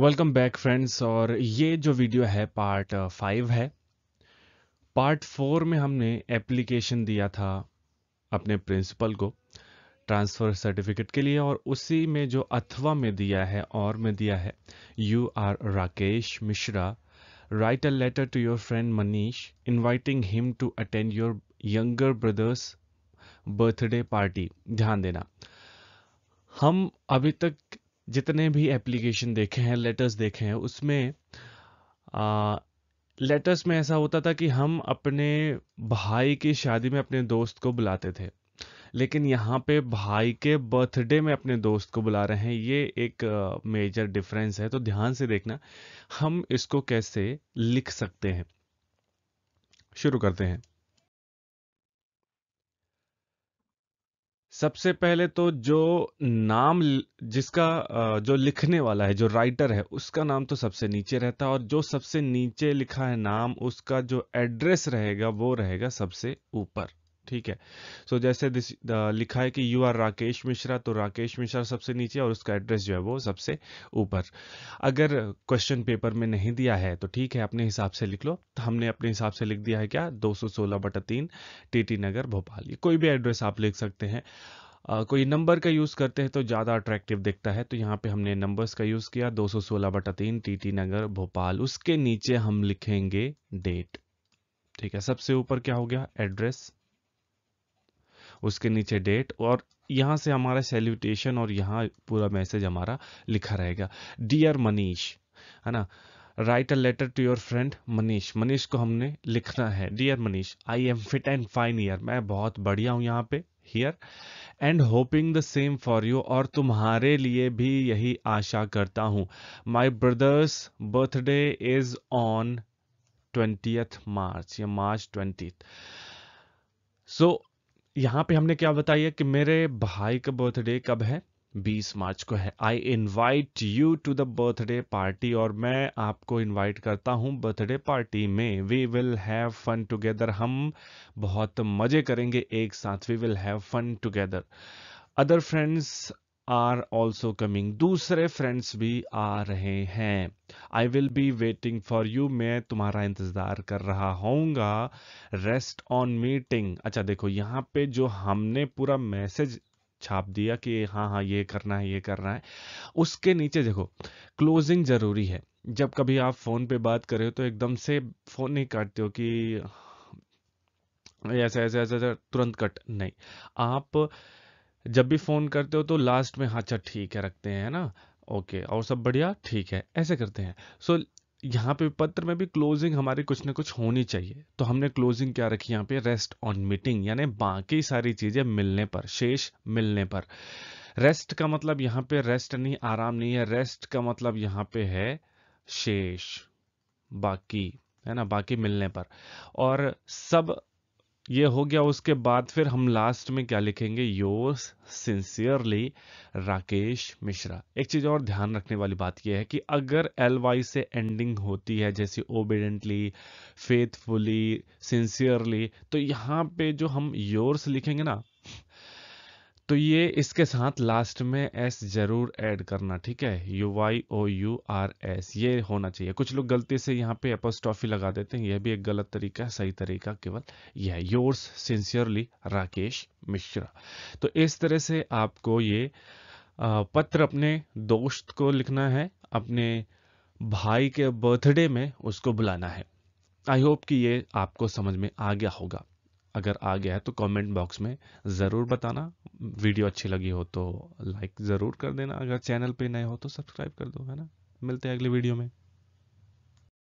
welcome back friends और ये जो वीडियो है पार्ट फाइव uh, है पार्ट फोर में हमने एप्लीकेशन दिया था अपने प्रिंसिपल को ट्रांसफ़र सर्टिफिकेट के लिए और उसी में जो अथवा में दिया है और में दिया है you are Rakesh Mishra write a letter to your friend Manish inviting him to attend your younger brother's birthday party ध्यान देना हम अभी तक जितने भी एप्लीकेशन देखे हैं लेटर्स देखे हैं उसमें लेटर्स में ऐसा होता था कि हम अपने भाई की शादी में अपने दोस्त को बुलाते थे लेकिन यहाँ पे भाई के बर्थडे में अपने दोस्त को बुला रहे हैं ये एक मेजर डिफरेंस है तो ध्यान से देखना हम इसको कैसे लिख सकते हैं शुरू करते हैं सबसे पहले तो जो नाम जिसका जो लिखने वाला है जो राइटर है उसका नाम तो सबसे नीचे रहता है और जो सबसे नीचे लिखा है नाम उसका जो एड्रेस रहेगा वो रहेगा सबसे ऊपर ठीक है सो so, जैसे दिस लिखा है कि यू आर राकेश मिश्रा तो राकेश मिश्रा सबसे नीचे और उसका एड्रेस जो है वो सबसे ऊपर अगर क्वेश्चन पेपर में नहीं दिया है तो ठीक है अपने हिसाब से लिख लो तो हमने अपने हिसाब से लिख दिया है क्या दो सौ सोलह बटा तीन टी टी नगर भोपाल ये कोई भी एड्रेस आप लिख सकते हैं Uh, कोई नंबर का यूज़ करते हैं तो ज़्यादा अट्रैक्टिव दिखता है तो यहाँ पे हमने नंबर्स का यूज़ किया 216 बटा तीन टी टी नगर भोपाल उसके नीचे हम लिखेंगे डेट ठीक है सबसे ऊपर क्या हो गया एड्रेस उसके नीचे डेट और यहाँ से हमारा सेल्यूटेशन और यहाँ पूरा मैसेज हमारा लिखा रहेगा डियर मनीष है ना write a letter to your friend Manish Manish को हमने लिखना है dear Manish I am fit and fine here मैं बहुत बढ़िया हूँ यहाँ पे here and hoping the same for you और तुम्हारे लिए भी यही आशा करता हूँ my brother's birthday is on twentieth March या मार्च ट्वेंटी सो यहां पे हमने क्या बताया कि मेरे भाई का बर्थडे कब है 20 मार्च को है I invite you to the birthday party और मैं आपको इन्वाइट करता हूं बर्थडे पार्टी में we will have fun together हम बहुत मजे करेंगे एक साथ we will have fun together other friends are also coming दूसरे फ्रेंड्स भी आ रहे हैं I will be waiting for you मैं तुम्हारा इंतज़ार कर रहा होऊंगा रेस्ट ऑन मीटिंग अच्छा देखो यहाँ पे जो हमने पूरा मैसेज छाप दिया कि हाँ हाँ ये करना है ये करना है उसके नीचे देखो क्लोजिंग ज़रूरी है जब कभी आप फ़ोन पे बात कर रहे हो तो एकदम से फ़ोन नहीं काटते हो कि ऐसा ऐसा ऐसा तुरंत कट नहीं आप जब भी फ़ोन करते हो तो लास्ट में हाँ अच्छा ठीक है रखते हैं ना ओके और सब बढ़िया ठीक है ऐसे करते हैं सो यहाँ पे पत्र में भी क्लोजिंग हमारी कुछ ना कुछ होनी चाहिए तो हमने क्लोजिंग क्या रखी यहाँ पे रेस्ट ऑन मीटिंग यानी बाकी सारी चीज़ें मिलने पर शेष मिलने पर रेस्ट का मतलब यहाँ पे रेस्ट नहीं आराम नहीं है रेस्ट का मतलब यहाँ पे है शेष बाकी है ना बाकी मिलने पर और सब ये हो गया उसके बाद फिर हम लास्ट में क्या लिखेंगे योर्स सिंसियरली राकेश मिश्रा एक चीज और ध्यान रखने वाली बात यह है कि अगर एल वाई से एंडिंग होती है जैसे ओबिडेंटली फेथफुली सिंसियरली तो यहाँ पे जो हम योर्स लिखेंगे ना तो ये इसके साथ लास्ट में एस जरूर ऐड करना ठीक है U Y O U R S ये होना चाहिए कुछ लोग गलती से यहाँ पे एपोस्टॉफी लगा देते हैं यह भी एक गलत तरीका है सही तरीका केवल यह है योर्स सिंसियरली राकेश मिश्रा तो इस तरह से आपको ये पत्र अपने दोस्त को लिखना है अपने भाई के बर्थडे में उसको बुलाना है आई होप कि ये आपको समझ में आ गया होगा अगर आ गया है तो कमेंट बॉक्स में ज़रूर बताना वीडियो अच्छी लगी हो तो लाइक ज़रूर कर देना अगर चैनल पे नए हो तो सब्सक्राइब कर दो है ना मिलते हैं अगले वीडियो में